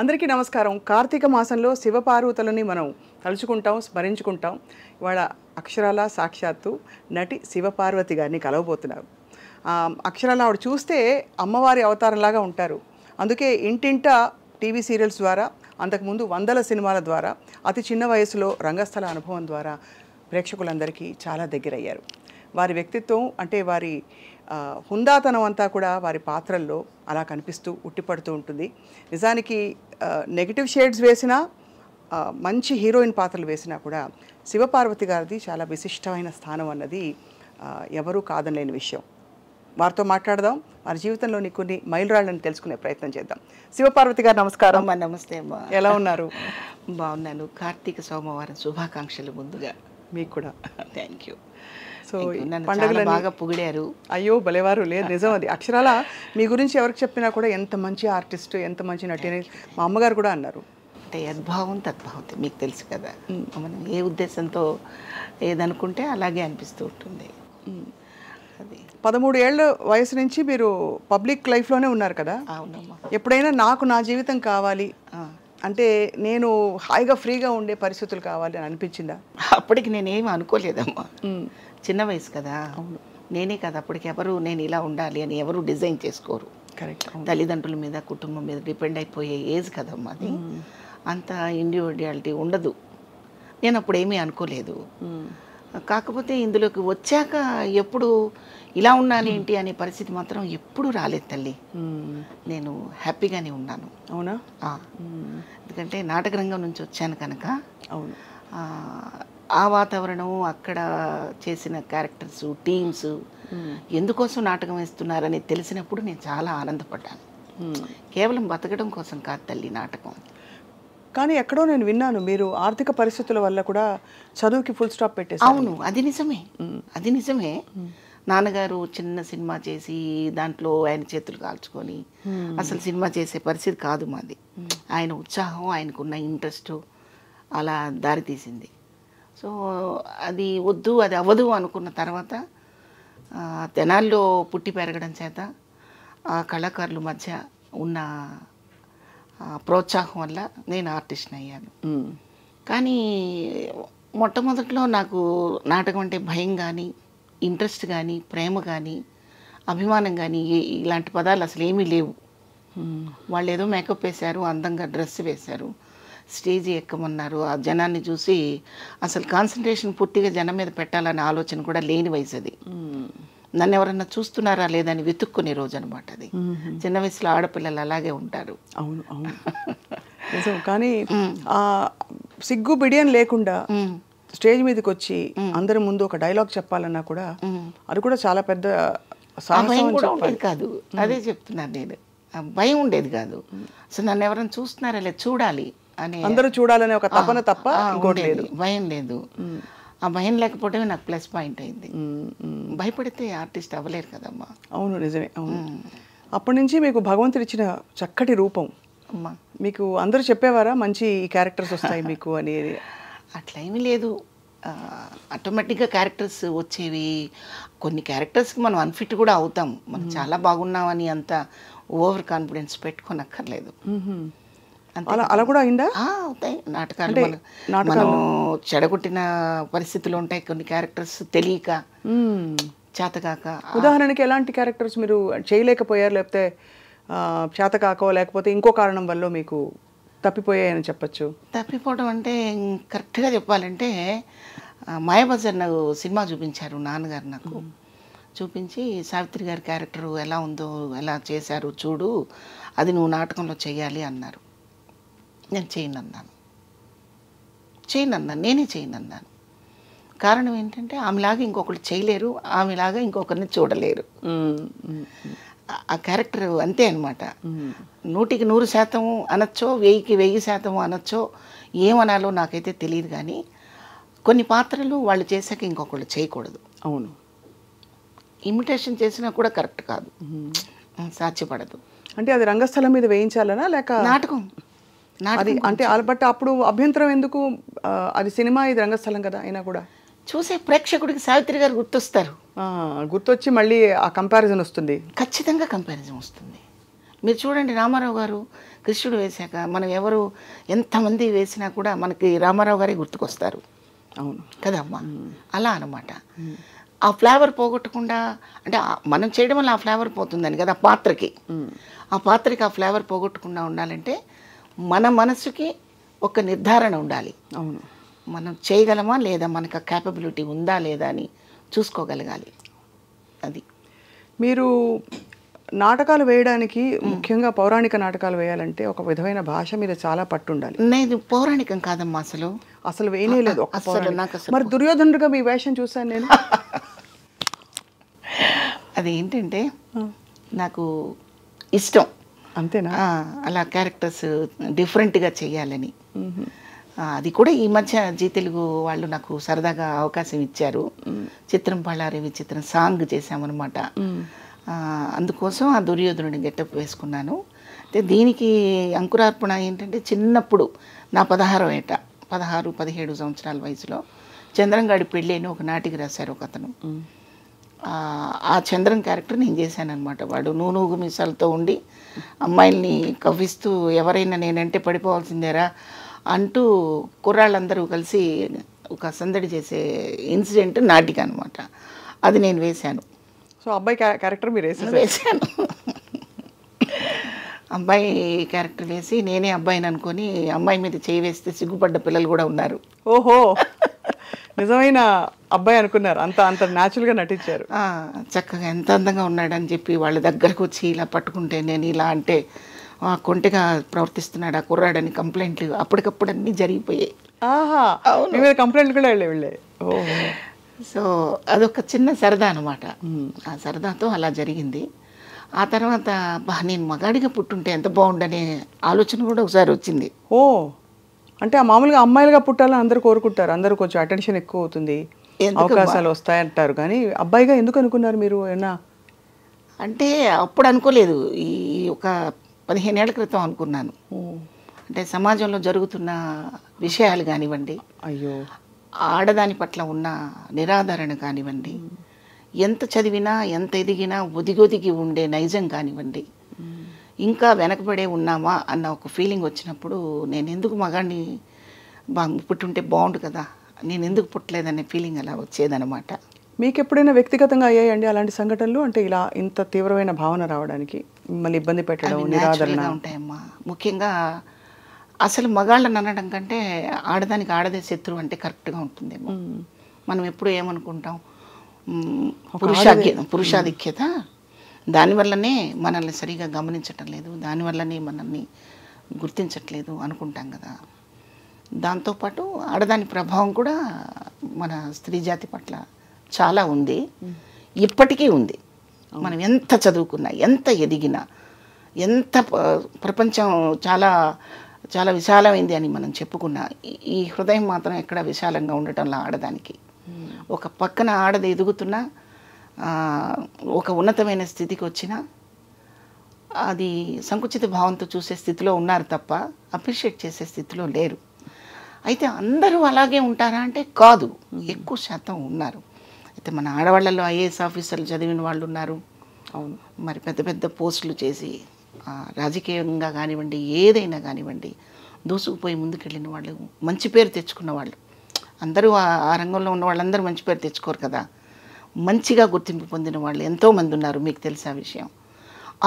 అందరికీ నమస్కారం కార్తీక మాసంలో శివపార్వతులని మనం తలుచుకుంటాం స్మరించుకుంటాం ఇవాళ అక్షరాల సాక్షాత్తు నటి శివపార్వతి గారిని కలవబోతున్నారు అక్షరాల ఆవిడ చూస్తే అమ్మవారి అవతారంలాగా ఉంటారు అందుకే ఇంటింట టీవీ సీరియల్స్ ద్వారా అంతకుముందు వందల సినిమాల ద్వారా అతి చిన్న వయసులో రంగస్థల అనుభవం ద్వారా ప్రేక్షకులందరికీ చాలా దగ్గరయ్యారు వారి వ్యక్తిత్వం అంటే వారి హుందాతనం అంతా కూడా వారి పాత్రల్లో అలా కనిపిస్తూ ఉట్టిపడుతూ ఉంటుంది నిజానికి నెగిటివ్ షేడ్స్ వేసినా మంచి హీరోయిన్ పాత్రలు వేసినా కూడా శివపార్వతి గారిది చాలా విశిష్టమైన స్థానం అన్నది ఎవరూ కాదనలేని విషయం వారితో మాట్లాడదాం వారి జీవితంలోని కొన్ని మైలురాళ్ళని తెలుసుకునే ప్రయత్నం చేద్దాం శివపార్వతి గారు నమస్కారం అమ్మ నమస్తే అమ్మా ఎలా ఉన్నారు బాగున్నాను కార్తీక సోమవారం శుభాకాంక్షలు ముందుగా మీకు కూడా థ్యాంక్ యూ సో పండుగలు బాగా పొగిడారు అయ్యో బలేవారు లేదు నిజం అది అక్షరాల మీ గురించి ఎవరికి చెప్పినా కూడా ఎంత మంచి ఆర్టిస్ట్ ఎంత మంచి నటి మా అమ్మగారు కూడా అన్నారు అంటే యద్భావం తద్భావం మీకు తెలుసు కదా మనం ఏ ఉద్దేశంతో ఏదనుకుంటే అలాగే అనిపిస్తూ ఉంటుంది అది పదమూడు ఏళ్ళ వయసు నుంచి మీరు పబ్లిక్ లైఫ్లోనే ఉన్నారు కదా అవునమ్మా ఎప్పుడైనా నాకు నా జీవితం కావాలి అంటే నేను హాయిగా ఫ్రీగా ఉండే పరిస్థితులు కావాలి అని అనిపించిందా అప్పటికి నేనేమి అనుకోలేదమ్మా చిన్న వయసు కదా అవును నేనే కదా అప్పటికి ఎవరు నేను ఇలా ఉండాలి అని ఎవరు డిజైన్ చేసుకోరు కరెక్ట్ తల్లిదండ్రుల మీద కుటుంబం మీద డిపెండ్ అయిపోయే ఏజ్ కదమ్మా అది అంత ఇండివిజువాలిటీ ఉండదు నేను అప్పుడు ఏమీ అనుకోలేదు కాకపోతే ఇందులోకి వచ్చాక ఎప్పుడు ఇలా ఉన్నాను ఏంటి అనే పరిస్థితి మాత్రం ఎప్పుడు రాలేదు తల్లి నేను హ్యాపీగానే ఉన్నాను అవునా ఎందుకంటే నాటక రంగం నుంచి వచ్చాను కనుక అవును ఆ వాతావరణం అక్కడ చేసిన క్యారెక్టర్స్ టీమ్స్ ఎందుకోసం నాటకం వేస్తున్నారని తెలిసినప్పుడు నేను చాలా ఆనందపడ్డాను కేవలం బతకడం కోసం కాదు తల్లి నాటకం కానీ ఎక్కడో నేను విన్నాను మీరు ఆర్థిక పరిస్థితుల వల్ల కూడా చదువుకి ఫుల్ స్టాప్ పెట్టేసి అవును అది నిజమే అది నిజమే నాన్నగారు చిన్న సినిమా చేసి దాంట్లో ఆయన చేతులు కాల్చుకొని hmm. అసలు సినిమా చేసే పరిస్థితి కాదు మాది ఆయన ఉత్సాహం ఆయనకున్న ఇంట్రెస్ట్ అలా దారి తీసింది సో అది వద్దు అది అవ్వదు అనుకున్న తర్వాత తెనాల్లో పుట్టి పెరగడం చేత ఆ కళాకారుల మధ్య ఉన్న ప్రోత్సాహం వల్ల నేను ఆర్టిస్ట్ని అయ్యాను కానీ మొట్టమొదట్లో నాకు నాటకం అంటే భయం కానీ ఇంట్రెస్ట్ కానీ ప్రేమ కానీ అభిమానం కానీ ఇలాంటి పదాలు అసలు ఏమీ లేవు వాళ్ళు ఏదో మేకప్ వేశారు అందంగా డ్రెస్ వేశారు స్టేజ్ ఎక్కమన్నారు ఆ జనాన్ని చూసి అసలు కాన్సన్ట్రేషన్ పూర్తిగా జనం మీద పెట్టాలనే ఆలోచన కూడా లేని వయసు అది నన్ను ఎవరన్నా చూస్తున్నారా లేదని వెతుక్కునే రోజు అనమాట అది చిన్న వయసులో ఆడపిల్లలు అలాగే ఉంటారు అవును అవును కానీ సిగ్గు బిడియం లేకుండా స్టేజ్ మీదకి వచ్చి అందరి ముందు ఒక డైలాగ్ చెప్పాలన్నా కూడా అది కూడా చాలా పెద్ద కాదు అదే చెప్తున్నాను నేను భయం ఉండేది కాదు సో నన్ను ఎవరైనా చూస్తున్నారా లేదు చూడాలి అని అందరూ చూడాలనే ఒక తపన తప్ప భయం లేదు ఆ భయం లేకపోవడమే నాకు ప్లస్ పాయింట్ అయింది భయపడితే ఆర్టిస్ట్ అవ్వలేరు కదమ్మా అవును నిజమే అవును అప్పటి నుంచి మీకు భగవంతుడు ఇచ్చిన చక్కటి రూపం అమ్మా మీకు అందరూ చెప్పేవారా మంచి క్యారెక్టర్స్ వస్తాయి మీకు అనేది అట్లా ఏమీ లేదు ఆటోమేటిక్గా క్యారెక్టర్స్ వచ్చేవి కొన్ని క్యారెక్టర్స్కి మనం అన్ఫిట్ కూడా అవుతాం మనం చాలా బాగున్నామని అంత ఓవర్ కాన్ఫిడెన్స్ పెట్టుకోనక్కర్లేదు అలా అలా కూడా అయిందా అవుతాయి నాటకాలు మనం చెడగొట్టిన పరిస్థితులు ఉంటాయి కొన్ని క్యారెక్టర్స్ తెలియక చేతకాక ఉదాహరణకి ఎలాంటి క్యారెక్టర్స్ మీరు చేయలేకపోయారు లేకపోతే చేతకాక లేకపోతే ఇంకో కారణం వల్ల మీకు తప్పిపోయాయని చెప్పచ్చు తప్పిపోవడం అంటే కరెక్ట్గా చెప్పాలంటే మాయాబజార్ నాకు సినిమా చూపించారు నాన్నగారు నాకు చూపించి సావిత్రి గారి క్యారెక్టర్ ఎలా ఉందో ఎలా చేశారు చూడు అది నువ్వు నాటకంలో చేయాలి అన్నారు నేను చేయనన్నాను చేయనన్నాను నేనే చేయనన్నాను కారణం ఏంటంటే ఆమెలాగా ఇంకొకరు చేయలేరు ఆమెలాగా ఇంకొకరిని చూడలేరు ఆ క్యారెక్టర్ అంతే అనమాట నూటికి నూరు శాతం అనొచ్చో వెయ్యికి వెయ్యి శాతం అనొచ్చో ఏమనాలో నాకైతే తెలియదు కానీ కొన్ని పాత్రలు వాళ్ళు చేశాక ఇంకొకళ్ళు చేయకూడదు అవును ఇమిటేషన్ చేసినా కూడా కరెక్ట్ కాదు సాధ్యపడదు అంటే అది రంగస్థలం మీద వేయించాలనా లేక నాటకం అది అంటే బట్ అప్పుడు అభ్యంతరం ఎందుకు అది సినిమా ఇది రంగస్థలం కదా అయినా కూడా చూసే ప్రేక్షకుడికి సావిత్రి గారు గుర్తొస్తారు గుర్తొచ్చి మళ్ళీ ఆ కంపారిజన్ వస్తుంది ఖచ్చితంగా కంపారిజన్ వస్తుంది మీరు చూడండి రామారావు గారు కృష్ణుడు వేశాక మనం ఎవరు ఎంతమంది వేసినా కూడా మనకి రామారావు గారే గుర్తుకొస్తారు అవును అమ్మా అలా అనమాట ఆ ఫ్లేవర్ పోగొట్టకుండా అంటే మనం చేయడం వల్ల ఆ ఫ్లేవర్ పోతుందని కదా పాత్రకి ఆ పాత్రకి ఆ ఫ్లేవర్ పోగొట్టకుండా ఉండాలంటే మన మనసుకి ఒక నిర్ధారణ ఉండాలి అవును మనం చేయగలమా లేదా మనకు ఆ క్యాపబిలిటీ ఉందా లేదా అని చూసుకోగలగాలి అది మీరు నాటకాలు వేయడానికి ముఖ్యంగా పౌరాణిక నాటకాలు వేయాలంటే ఒక విధమైన భాష మీద చాలా పట్టు ఉండాలి నేను పౌరాణికం కాదమ్మా అసలు అసలు వేయనే లేదు మరి దుర్యోధనుడిగా మీ వేషం చూశాను నేను అది ఏంటంటే నాకు ఇష్టం అంతేనా అలా క్యారెక్టర్స్ డిఫరెంట్గా చేయాలని అది కూడా ఈ మధ్య జీ తెలుగు వాళ్ళు నాకు సరదాగా అవకాశం ఇచ్చారు చిత్రం పళ్ళారి విచిత్రం సాంగ్ చేశామన్నమాట అందుకోసం ఆ దుర్యోధనుడిని గెటప్ వేసుకున్నాను అయితే దీనికి అంకురార్పణ ఏంటంటే చిన్నప్పుడు నా పదహారో ఏట పదహారు పదిహేడు సంవత్సరాల వయసులో చంద్రంగాడి పెళ్ళి అని ఒక నాటికి రాశారు ఒక అతను ఆ చంద్రం క్యారెక్టర్ నేను చేశాను అనమాట వాడు ఊగు మిసాలతో ఉండి అమ్మాయిల్ని కవ్విస్తూ ఎవరైనా నేనంటే పడిపోవాల్సిందేరా అంటూ కుర్రాళ్ళందరూ కలిసి ఒక సందడి చేసే ఇన్సిడెంట్ నాటిక అనమాట అది నేను వేశాను సో అబ్బాయి క్యారెక్టర్ మీరు వేశాను అబ్బాయి క్యారెక్టర్ వేసి నేనే అబ్బాయిని అనుకొని అమ్మాయి మీద చేయి వేస్తే సిగ్గుపడ్డ పిల్లలు కూడా ఉన్నారు ఓహో నిజమైన అబ్బాయి అనుకున్నారు అంత అంత న్యాచురల్గా నటించారు చక్కగా ఎంత అందంగా ఉన్నాడని చెప్పి వాళ్ళ దగ్గరకు వచ్చి ఇలా పట్టుకుంటే నేను ఇలా అంటే కొంటగా ప్రవర్తిస్తున్నాడు ఆ కుర్రాడని కంప్లైంట్లు అప్పటికప్పుడు అన్నీ జరిగిపోయాయి ఆహా కంప్లైంట్లు కూడా వెళ్ళే సో అదొక చిన్న సరదా అనమాట ఆ సరదాతో అలా జరిగింది ఆ తర్వాత నేను మగాడిగా పుట్టుంటే ఎంత బాగుండనే ఆలోచన కూడా ఒకసారి వచ్చింది ఓ అంటే మామూలుగా అమ్మాయిలుగా పుట్టాలని అందరూ కోరుకుంటారు అందరు కొంచెం అటెన్షన్ ఎక్కువ అవుతుంది అవకాశాలు వస్తాయంటారు కానీ అబ్బాయిగా ఎందుకు అనుకున్నారు మీరు ఏమన్నా అంటే అప్పుడు అనుకోలేదు ఈ ఒక పదిహేను ఏళ్ళ క్రితం అనుకున్నాను అంటే సమాజంలో జరుగుతున్న విషయాలు కానివ్వండి అయ్యో ఆడదాని పట్ల ఉన్న నిరాధారణ కానివ్వండి ఎంత చదివినా ఎంత ఎదిగినా ఒదిగొదిగి ఉండే నైజం కానివ్వండి ఇంకా వెనకబడే ఉన్నామా అన్న ఒక ఫీలింగ్ వచ్చినప్పుడు నేను ఎందుకు మగాన్ని బా పుట్టుంటే బాగుండు కదా నేను ఎందుకు పుట్టలేదనే ఫీలింగ్ అలా వచ్చేదనమాట మీకు ఎప్పుడైనా వ్యక్తిగతంగా అయ్యాయండి అలాంటి సంఘటనలు అంటే ఇలా ఇంత తీవ్రమైన భావన రావడానికి మిమ్మల్ని ఇబ్బంది పెట్టడం ఉంటాయమ్మా ముఖ్యంగా అసలు మగాళ్ళని అనడం కంటే ఆడదానికి ఆడదే శత్రువు అంటే కరెక్ట్గా ఉంటుందేమో మనం ఎప్పుడు ఏమనుకుంటాం పురుషాధిక్యత పురుషాధిక్యత దానివల్లనే మనల్ని సరిగా గమనించటం లేదు దానివల్లనే మనల్ని గుర్తించట్లేదు అనుకుంటాం కదా దాంతోపాటు ఆడదాని ప్రభావం కూడా మన స్త్రీ జాతి పట్ల చాలా ఉంది ఇప్పటికీ ఉంది మనం ఎంత చదువుకున్నా ఎంత ఎదిగినా ఎంత ప్రపంచం చాలా చాలా విశాలమైంది అని మనం చెప్పుకున్నా ఈ హృదయం మాత్రం ఎక్కడ విశాలంగా ఉండటంలో ఆడదానికి ఒక పక్కన ఆడది ఎదుగుతున్నా ఒక ఉన్నతమైన స్థితికి వచ్చినా అది సంకుచిత భావంతో చూసే స్థితిలో ఉన్నారు తప్ప అప్రిషియేట్ చేసే స్థితిలో లేరు అయితే అందరూ అలాగే ఉంటారా అంటే కాదు ఎక్కువ శాతం ఉన్నారు అయితే మన ఆడవాళ్ళలో ఐఏఎస్ ఆఫీసర్లు చదివిన వాళ్ళు ఉన్నారు అవును మరి పెద్ద పెద్ద పోస్టులు చేసి రాజకీయంగా కానివ్వండి ఏదైనా కానివ్వండి దూసుకుపోయి ముందుకెళ్ళిన వాళ్ళు మంచి పేరు తెచ్చుకున్న వాళ్ళు అందరూ ఆ రంగంలో ఉన్న వాళ్ళందరూ మంచి పేరు తెచ్చుకోరు కదా మంచిగా గుర్తింపు పొందిన వాళ్ళు ఎంతోమంది ఉన్నారు మీకు తెలిసిన విషయం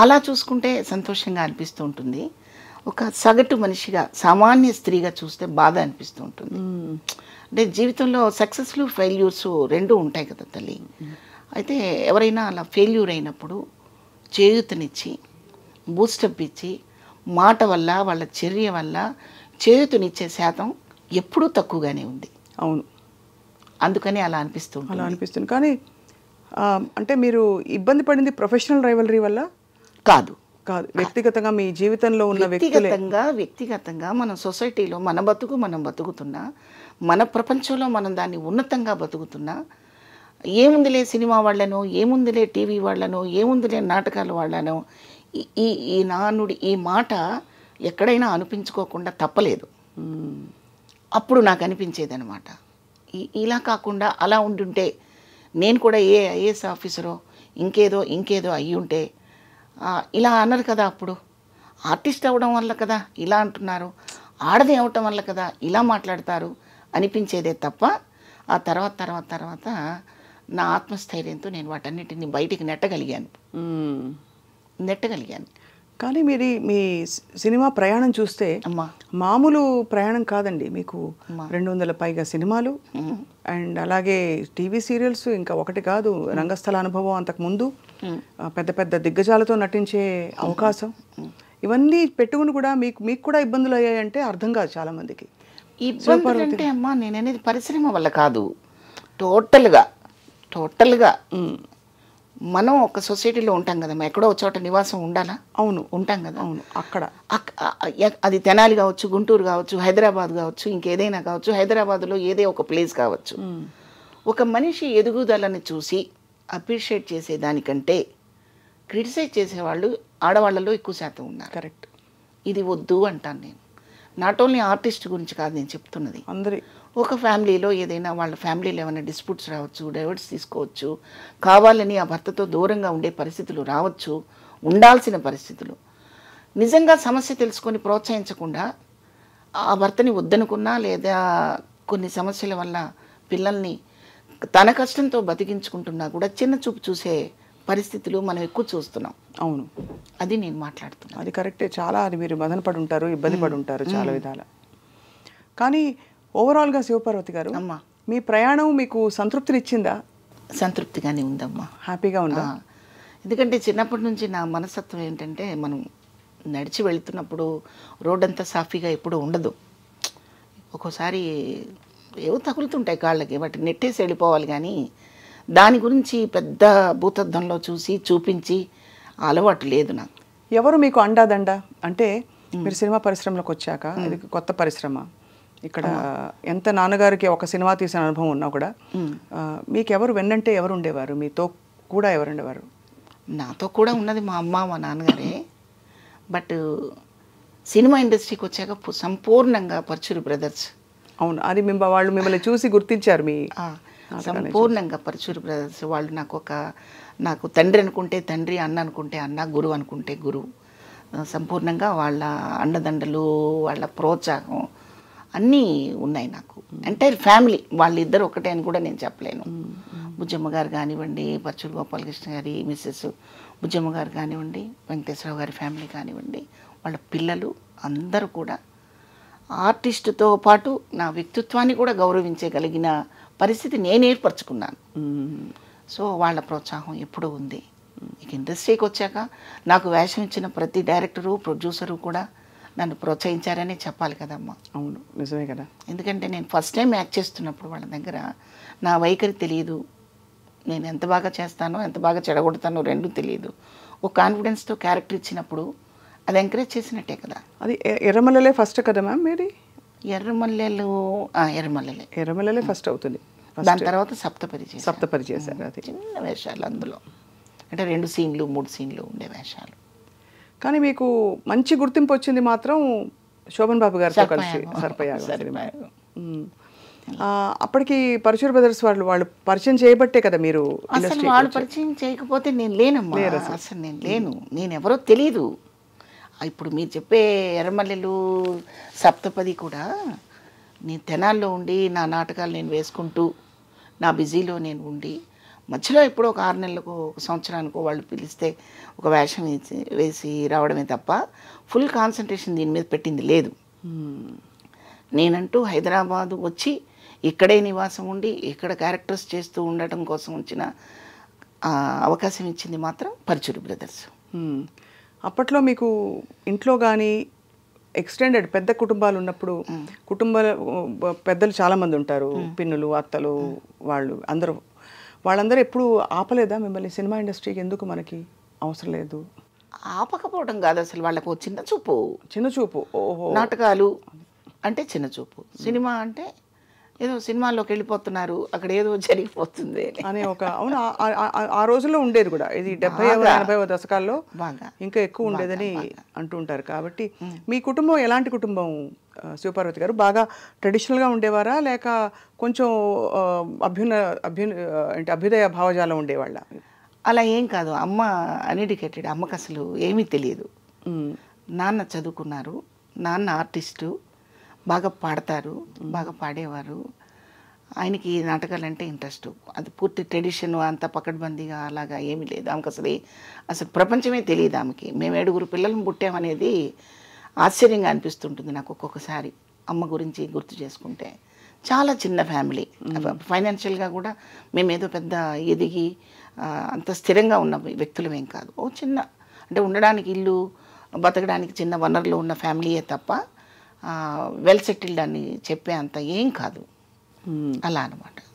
అలా చూసుకుంటే సంతోషంగా అనిపిస్తూ ఉంటుంది ఒక సగటు మనిషిగా సామాన్య స్త్రీగా చూస్తే బాధ అనిపిస్తూ ఉంటుంది అంటే జీవితంలో సక్సెస్లు ఫెయిల్యూర్స్ రెండు ఉంటాయి కదా తల్లి అయితే ఎవరైనా అలా ఫెయిల్యూర్ అయినప్పుడు చేయూతనిచ్చి బూస్టప్ ఇచ్చి మాట వల్ల వాళ్ళ చర్య వల్ల చేయూతనిచ్చే శాతం ఎప్పుడూ తక్కువగానే ఉంది అవును అందుకని అలా అనిపిస్తుంది అలా అనిపిస్తుంది కానీ అంటే మీరు ఇబ్బంది పడింది ప్రొఫెషనల్ రైవలరీ వల్ల కాదు కాదు వ్యక్తిగతంగా మీ జీవితంలో ఉన్న వ్యక్తిగతంగా వ్యక్తిగతంగా మన సొసైటీలో మన బతుకు మనం బతుకుతున్నా మన ప్రపంచంలో మనం దాన్ని ఉన్నతంగా బతుకుతున్నా ఏముందిలే సినిమా వాళ్ళను ఏముందిలే టీవీ వాళ్ళను ఏముందిలే నాటకాల వాళ్ళను ఈ ఈ నానుడి ఈ మాట ఎక్కడైనా అనిపించుకోకుండా తప్పలేదు అప్పుడు నాకు అనమాట ఇలా కాకుండా అలా ఉండుంటే నేను కూడా ఏ ఐఏఎస్ ఆఫీసరో ఇంకేదో ఇంకేదో అయ్యి ఉంటే ఇలా అన్నారు కదా అప్పుడు ఆర్టిస్ట్ అవ్వడం వల్ల కదా ఇలా అంటున్నారు ఆడది అవ్వటం వల్ల కదా ఇలా మాట్లాడతారు అనిపించేదే తప్ప ఆ తర్వాత తర్వాత తర్వాత నా ఆత్మస్థైర్యంతో నేను వాటన్నిటిని బయటికి నెట్టగలిగాను నెట్టగలిగాను కానీ మీరు మీ సినిమా ప్రయాణం చూస్తే మామూలు ప్రయాణం కాదండి మీకు రెండు వందల పైగా సినిమాలు అండ్ అలాగే టీవీ సీరియల్స్ ఇంకా ఒకటి కాదు రంగస్థల అనుభవం ముందు పెద్ద పెద్ద దిగ్గజాలతో నటించే అవకాశం ఇవన్నీ పెట్టుకుని కూడా మీకు మీకు కూడా ఇబ్బందులు అయ్యాయంటే అర్థం కాదు చాలామందికి మందికి అంటే అమ్మా నేను అనేది పరిశ్రమ వల్ల కాదు టోటల్గా టోటల్గా మనం ఒక సొసైటీలో ఉంటాం కదమ్మా ఎక్కడో చోట నివాసం ఉండాలా అవును ఉంటాం కదా అవును అక్కడ అది తెనాలి కావచ్చు గుంటూరు కావచ్చు హైదరాబాద్ కావచ్చు ఇంకేదైనా కావచ్చు హైదరాబాద్లో ఏదే ఒక ప్లేస్ కావచ్చు ఒక మనిషి ఎదుగుదలని చూసి అప్రిషియేట్ చేసేదానికంటే క్రిటిసైజ్ చేసేవాళ్ళు ఆడవాళ్ళలో ఎక్కువ శాతం ఉన్నారు కరెక్ట్ ఇది వద్దు అంటాను నేను నాట్ ఓన్లీ ఆర్టిస్ట్ గురించి కాదు నేను చెప్తున్నది అందరి ఒక ఫ్యామిలీలో ఏదైనా వాళ్ళ ఫ్యామిలీలో ఏమైనా డిస్ప్యూట్స్ రావచ్చు డైవర్స్ తీసుకోవచ్చు కావాలని ఆ భర్తతో దూరంగా ఉండే పరిస్థితులు రావచ్చు ఉండాల్సిన పరిస్థితులు నిజంగా సమస్య తెలుసుకొని ప్రోత్సహించకుండా ఆ భర్తని వద్దనుకున్నా లేదా కొన్ని సమస్యల వల్ల పిల్లల్ని తన కష్టంతో బతికించుకుంటున్నా కూడా చిన్న చూపు చూసే పరిస్థితులు మనం ఎక్కువ చూస్తున్నాం అవును అది నేను మాట్లాడుతున్నాను అది కరెక్టే చాలా అది మీరు మదన పడి ఉంటారు ఇబ్బంది పడి ఉంటారు చాలా విధాల కానీ ఓవరాల్గా శివపార్వతి గారు అమ్మా మీ ప్రయాణం మీకు సంతృప్తినిచ్చిందా సంతృప్తిగానే ఉందమ్మా హ్యాపీగా ఉందా ఎందుకంటే చిన్నప్పటి నుంచి నా మనస్తత్వం ఏంటంటే మనం నడిచి వెళ్తున్నప్పుడు రోడ్ అంతా సాఫీగా ఎప్పుడూ ఉండదు ఒక్కోసారి ఏవో తగులుతుంటాయి కాళ్ళకి వాటిని నెట్టేసి వెళ్ళిపోవాలి కానీ దాని గురించి పెద్ద భూతద్దంలో చూసి చూపించి అలవాటు లేదు నాకు ఎవరు మీకు అండాదండ అంటే మీరు సినిమా పరిశ్రమలోకి వచ్చాక ఇది కొత్త పరిశ్రమ ఇక్కడ ఎంత నాన్నగారికి ఒక సినిమా తీసిన అనుభవం ఉన్నా కూడా మీకు ఎవరు వెన్నంటే ఎవరు ఉండేవారు మీతో కూడా ఎవరు ఉండేవారు నాతో కూడా ఉన్నది మా అమ్మ మా నాన్నగారే బట్ సినిమా ఇండస్ట్రీకి వచ్చాక సంపూర్ణంగా పర్చూరి బ్రదర్స్ అవును అది మిమ్మల్ని వాళ్ళు మిమ్మల్ని చూసి గుర్తించారు మీ సంపూర్ణంగా పరచూరు బ్రదర్స్ వాళ్ళు నాకు ఒక నాకు తండ్రి అనుకుంటే తండ్రి అన్న అనుకుంటే అన్న గురువు అనుకుంటే గురువు సంపూర్ణంగా వాళ్ళ అండదండలు వాళ్ళ ప్రోత్సాహం అన్నీ ఉన్నాయి నాకు ఎంటైర్ ఫ్యామిలీ వాళ్ళిద్దరు ఒకటే అని కూడా నేను చెప్పలేను బుజ్జమ్మ గారు కానివ్వండి పచ్చులు గోపాలకృష్ణ గారి మిస్సెస్ బుజ్జమ్మ గారు కానివ్వండి వెంకటేశ్వరరావు గారి ఫ్యామిలీ కానివ్వండి వాళ్ళ పిల్లలు అందరూ కూడా ఆర్టిస్టుతో పాటు నా వ్యక్తిత్వాన్ని కూడా గౌరవించగలిగిన పరిస్థితి నేను ఏర్పరచుకున్నాను సో వాళ్ళ ప్రోత్సాహం ఎప్పుడూ ఉంది ఇక ఇండస్ట్రీకి వచ్చాక నాకు వేషం ఇచ్చిన ప్రతి డైరెక్టరు ప్రొడ్యూసరు కూడా నన్ను ప్రోత్సహించారని చెప్పాలి కదమ్మా అవును నిజమే కదా ఎందుకంటే నేను ఫస్ట్ టైం యాక్ట్ చేస్తున్నప్పుడు వాళ్ళ దగ్గర నా వైఖరి తెలియదు నేను ఎంత బాగా చేస్తానో ఎంత బాగా చెడగొడతానో రెండు తెలియదు ఒక కాన్ఫిడెన్స్తో క్యారెక్టర్ ఇచ్చినప్పుడు అది ఎంకరేజ్ చేసినట్టే కదా అది ఎర్రమల్లలే ఫస్ట్ కదా మ్యామ్ మీరు ఎర్రమల్లెలు ఎర్రమల్లలే ఎర్రమల్లలే ఫస్ట్ అవుతుంది దాని తర్వాత సప్తపరి సప్తపరి చేశారు చిన్న వేషాలు అందులో అంటే రెండు సీన్లు మూడు సీన్లు ఉండే వేషాలు కానీ మీకు మంచి గుర్తింపు వచ్చింది మాత్రం శోభన్ బాబు గారితో కలిసి సర్పయాగం అప్పటికి పరచూర్ బ్రదర్స్ వాళ్ళు వాళ్ళు పరిచయం చేయబట్టే కదా మీరు అసలు వాళ్ళు పరిచయం చేయకపోతే నేను లేనమ్మా అసలు నేను లేను నేను ఎవరో తెలీదు ఇప్పుడు మీరు చెప్పే ఎర్రమల్లెలు సప్తపది కూడా నేను తెనాల్లో ఉండి నా నాటకాలు నేను వేసుకుంటూ నా బిజీలో నేను ఉండి మధ్యలో ఎప్పుడో ఒక ఆరు నెలలకు ఒక సంవత్సరానికి వాళ్ళు పిలిస్తే ఒక వేషం వేసి వేసి రావడమే తప్ప ఫుల్ కాన్సన్ట్రేషన్ దీని మీద పెట్టింది లేదు hmm. నేనంటూ హైదరాబాదు వచ్చి ఇక్కడే నివాసం ఉండి ఇక్కడ క్యారెక్టర్స్ చేస్తూ ఉండటం కోసం వచ్చిన అవకాశం ఇచ్చింది మాత్రం పరుచూరి బ్రదర్స్ hmm. అప్పట్లో మీకు ఇంట్లో కానీ ఎక్స్టెండెడ్ పెద్ద కుటుంబాలు ఉన్నప్పుడు hmm. కుటుంబ పెద్దలు చాలామంది ఉంటారు పిన్నులు అత్తలు వాళ్ళు అందరూ వాళ్ళందరూ ఎప్పుడు ఆపలేదా మిమ్మల్ని సినిమా ఇండస్ట్రీకి ఎందుకు మనకి అవసరం లేదు ఆపకపోవడం కాదు అసలు వాళ్ళకు చిన్న చూపు చిన్న చూపు ఓహో నాటకాలు అంటే చిన్న చూపు సినిమా అంటే ఏదో సినిమాలోకి వెళ్ళిపోతున్నారు అక్కడ ఏదో జరిగిపోతుంది అనే ఒక అవును ఆ రోజుల్లో ఉండేది కూడా ఇది డెబ్బై ఎనభై దశకాల్లో ఇంకా ఎక్కువ ఉండేదని అంటుంటారు కాబట్టి మీ కుటుంబం ఎలాంటి కుటుంబం శివపార్వతి గారు బాగా ట్రెడిషనల్గా ఉండేవారా లేక కొంచెం అభ్యున అభ్యున అంటే అభ్యుదయ భావజాలం ఉండేవాళ్ళ అలా ఏం కాదు అమ్మ అన్ఎడ్యుకేటెడ్ అమ్మకు అసలు ఏమీ తెలియదు నాన్న చదువుకున్నారు నాన్న ఆర్టిస్టు బాగా పాడతారు బాగా పాడేవారు ఆయనకి నాటకాలు అంటే ఇంట్రెస్ట్ అది పూర్తి ట్రెడిషన్ అంత పకడ్బందీగా అలాగా ఏమీ లేదు ఆమెకు అసలు అసలు ప్రపంచమే తెలియదు ఆమెకి మేము ఏడుగురు పిల్లలను పుట్టామనేది ఆశ్చర్యంగా అనిపిస్తుంటుంది నాకు ఒక్కొక్కసారి అమ్మ గురించి గుర్తు చేసుకుంటే చాలా చిన్న ఫ్యామిలీ ఫైనాన్షియల్గా కూడా మేమేదో పెద్ద ఎదిగి అంత స్థిరంగా ఉన్న వ్యక్తులమేం కాదు ఓ చిన్న అంటే ఉండడానికి ఇల్లు బతకడానికి చిన్న వనరులు ఉన్న ఫ్యామిలీయే తప్ప వెల్ సెటిల్డ్ అని చెప్పే అంత ఏం కాదు అలా అనమాట